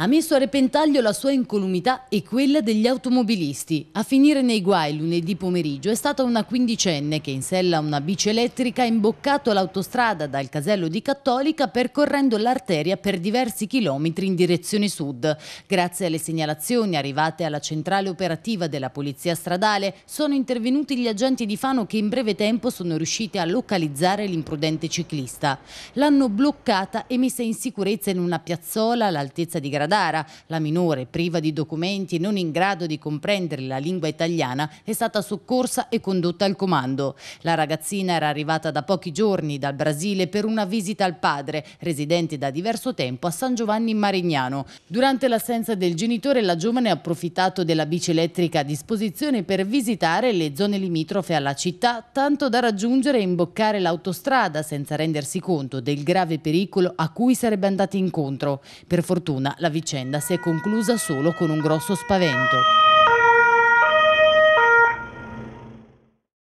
ha messo a repentaglio la sua incolumità e quella degli automobilisti. A finire nei guai lunedì pomeriggio è stata una quindicenne che in sella una bici elettrica ha imboccato l'autostrada dal casello di Cattolica percorrendo l'arteria per diversi chilometri in direzione sud. Grazie alle segnalazioni arrivate alla centrale operativa della Polizia Stradale sono intervenuti gli agenti di Fano che in breve tempo sono riusciti a localizzare l'imprudente ciclista. L'hanno bloccata e messa in sicurezza in una piazzola all'altezza di Gradano Gadara. La minore, priva di documenti e non in grado di comprendere la lingua italiana, è stata soccorsa e condotta al comando. La ragazzina era arrivata da pochi giorni dal Brasile per una visita al padre, residente da diverso tempo a San Giovanni in Marignano. Durante l'assenza del genitore la giovane ha approfittato della bici elettrica a disposizione per visitare le zone limitrofe alla città, tanto da raggiungere e imboccare l'autostrada senza rendersi conto del grave pericolo a cui sarebbe andata incontro. Per fortuna la visita vicenda si è conclusa solo con un grosso spavento.